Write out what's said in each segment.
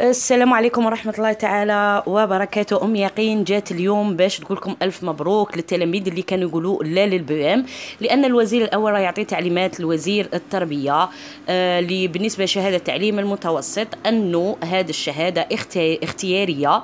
السلام عليكم ورحمة الله تعالى وبركاته أم يقين جات اليوم باش تقولكم ألف مبروك للتلاميذ اللي كانوا يقولوا لا للبيام لأن الوزير الأول يعطي تعليمات لوزير التربية آه، اللي آه بالنسبة لشهادة التعليم المتوسط أنه هذه الشهادة اختيارية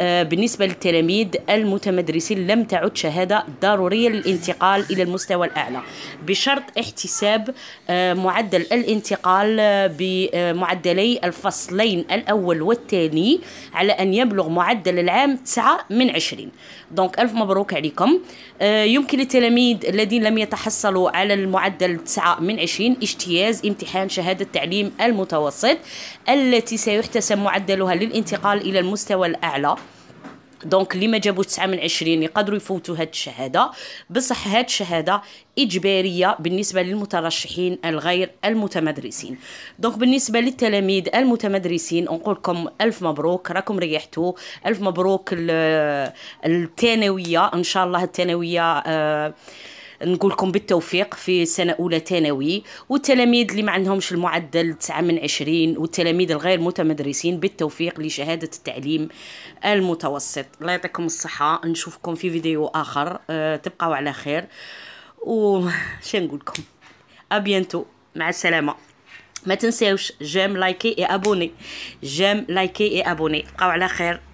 آه بالنسبة للتلاميذ المتمدرسين لم تعد شهادة ضرورية للانتقال إلى المستوى الأعلى بشرط احتساب آه معدل الانتقال آه، بمعدلي الفصلين الأول الأول والثاني على أن يبلغ معدل العام 9 من 20 دونك ألف مبروك عليكم آه، يمكن للتلاميذ الذين لم يتحصلوا على المعدل 9 من 20 اجتياز امتحان شهادة التعليم المتوسط التي سيحتسب معدلها للانتقال إلى المستوى الأعلى دونك اللي ما جابوا 9 من 20 يقدروا يفوتوا هاد الشهاده بصح هاد الشهاده اجباريه بالنسبه للمترشحين الغير المتمدرسين دونك بالنسبه للتلاميذ المتمدرسين نقول لكم الف مبروك راكم ريحتوا الف مبروك الثانويه ان شاء الله الثانويه آه نقول لكم بالتوفيق في سنه اولى ثانوي والتلاميذ اللي ما عندهمش المعدل 9 من 20 والتلاميذ الغير متمدرسين بالتوفيق لشهاده التعليم المتوسط الله يعطيكم الصحه نشوفكم في فيديو اخر أه تبقوا على خير وش نقول لكم ابيانتو مع السلامه ما تنساوش جام لايكي اي ابوني جام لايكي اي ابوني بقاو على خير